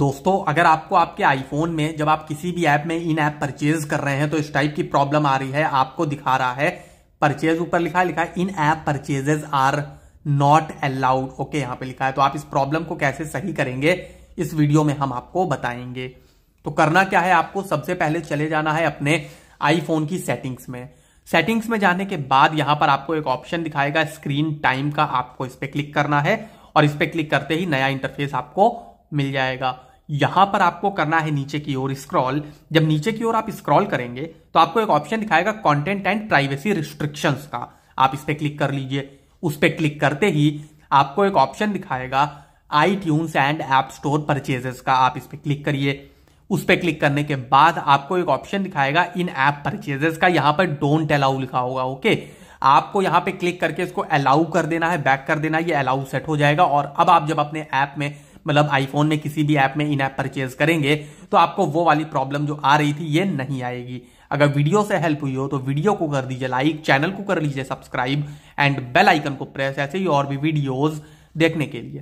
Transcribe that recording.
दोस्तों अगर आपको आपके आईफोन में जब आप किसी भी ऐप में इन ऐप परचेज कर रहे हैं तो इस टाइप की प्रॉब्लम आ रही है आपको दिखा रहा है परचेज ऊपर लिखा है लिखा है in app purchases are not allowed okay यहां पे लिखा है तो आप इस प्रॉब्लम को कैसे सही करेंगे इस वीडियो में हम आपको बताएंगे तो करना क्या है आपको सबसे पहले चले जाना है अपने आईफोन की सेटिंग्स में सेटिंग्स में जाने के बाद यहां पर आपको एक ऑप्शन दिखाएगा स्क्रीन टाइम का आपको इस पर क्लिक करना है और इस पर क्लिक करते ही नया इंटरफेस आपको मिल जाएगा यहां पर आपको करना है नीचे की ओर स्क्रॉल जब नीचे की ओर आप स्क्रॉल करेंगे तो आपको एक ऑप्शन दिखाएगा कंटेंट एंड प्राइवेसी रिस्ट्रिक्शंस का आप इस पर क्लिक कर लीजिए उस पर क्लिक करते ही आपको एक ऑप्शन दिखाएगा iTunes and app store purchases का आप इस पर क्लिक करिए उस पर क्लिक करने के बाद आपको एक ऑप्शन दिखाएगा इन ऐप परचेजेस का यहां पर डोंट अलाउ लिखा होगा ओके आपको यहां पे क्लिक करके इसको अलाउ कर देना है बैक कर देना ये अलाउ सेट हो जाएगा और अब आप जब अपने ऐप में मतलब आईफोन में किसी भी ऐप में इन ऐप परचेज करेंगे तो आपको वो वाली प्रॉब्लम जो आ रही थी ये नहीं आएगी अगर वीडियो से हेल्प हुई हो तो वीडियो को कर दीजिए लाइक चैनल को कर लीजिए सब्सक्राइब एंड बेल आइकन को प्रेस ऐसे ही और भी वीडियोज देखने के लिए